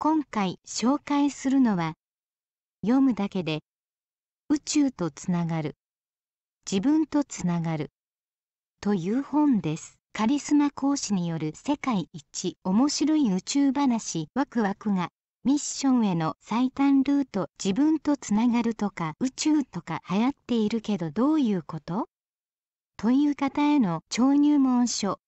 今回紹介するのは読むだけで宇宙とつながる自分とつながるという本ですカリスマ講師による世界一面白い宇宙話ワクワクがミッションへの最短ルート自分とつながるとか宇宙とか流行っているけどどういうことという方への超入門書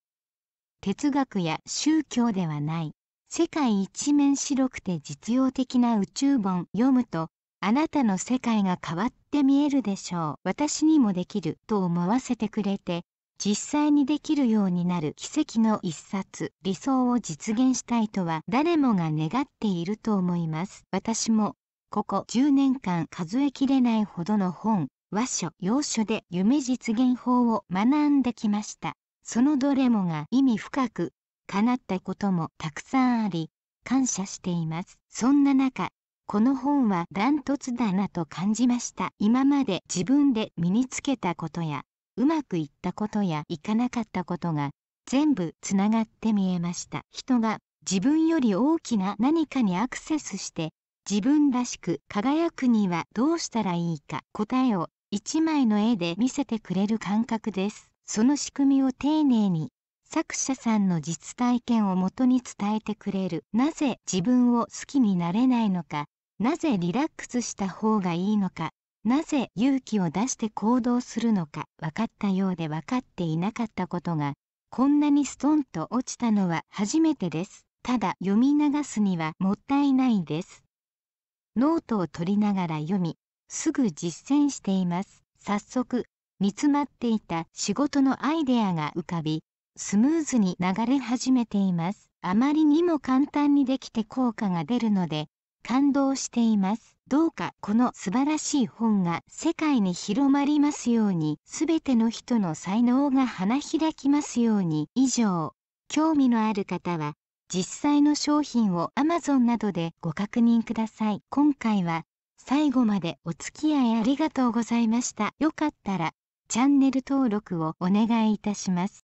哲学や宗教ではない世界一面白くて実用的な宇宙本読むとあなたの世界が変わって見えるでしょう私にもできると思わせてくれて実際にできるようになる奇跡の一冊理想を実現したいとは誰もが願っていると思います私もここ10年間数えきれないほどの本和書洋書で夢実現法を学んできましたそのどれもが意味深く叶ったこともたくさんあり、感謝しています。そんな中、この本はダントツだなと感じました。今まで自分で身につけたことや、うまくいったことやいかなかったことが、全部つながって見えました。人が自分より大きな何かにアクセスして、自分らしく輝くにはどうしたらいいか答えを一枚の絵で見せてくれる感覚です。その仕組みを丁寧に作者さんの実体験をもとに伝えてくれるなぜ自分を好きになれないのかなぜリラックスした方がいいのかなぜ勇気を出して行動するのか分かったようで分かっていなかったことがこんなにストンと落ちたのは初めてですただ読み流すにはもったいないですノートを取りながら読みすぐ実践しています早速煮詰まっていた仕事のアイデアが浮かびスムーズに流れ始めています。あまりにも簡単にできて効果が出るので、感動しています。どうかこの素晴らしい本が世界に広まりますように、すべての人の才能が花開きますように。以上、興味のある方は、実際の商品を Amazon などでご確認ください。今回は、最後までお付き合いありがとうございました。よかったら、チャンネル登録をお願いいたします。